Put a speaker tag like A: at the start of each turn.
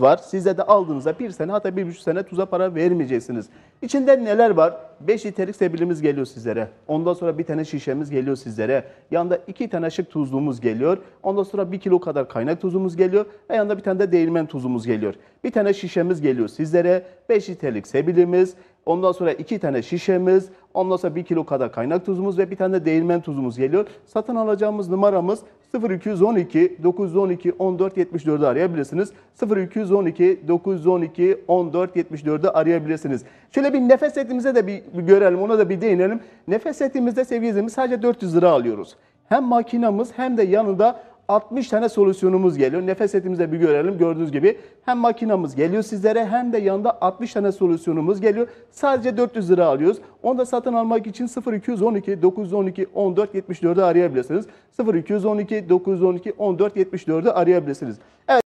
A: var. Size de aldığınızda bir sene hatta bir buçuk sene tuza para vermeyeceksiniz. İçinde neler var? Beş litrelik sebilimiz geliyor sizlere. Ondan sonra bir tane şişemiz geliyor sizlere. Yanında iki tane şık tuzluğumuz geliyor. Ondan sonra bir kilo kadar kaynak tuzumuz geliyor. Ve yanında bir tane de değirmen tuzumuz geliyor. Bir tane şişemiz geliyor sizlere. Beş litrelik sebilimiz. Ondan sonra iki tane şişemiz, ondan sonra bir kilo kadar kaynak tuzumuz ve bir tane de değirmen tuzumuz geliyor. Satın alacağımız numaramız 0212 912 1474'ü arayabilirsiniz. 0212 912 1474'ü arayabilirsiniz. Şöyle bir nefes setimize de bir görelim, ona da bir değinelim. Nefes setimizde sevgili sadece 400 lira alıyoruz. Hem makinamız hem de yanında 60 tane solüsyonumuz geliyor. Nefes etimize bir görelim. Gördüğünüz gibi hem makinamız geliyor sizlere hem de yanında 60 tane solüsyonumuz geliyor. Sadece 400 lira alıyoruz. Onu da satın almak için 0212 912 14 arayabilirsiniz. 0212 912 14 arayabilirsiniz. Evet.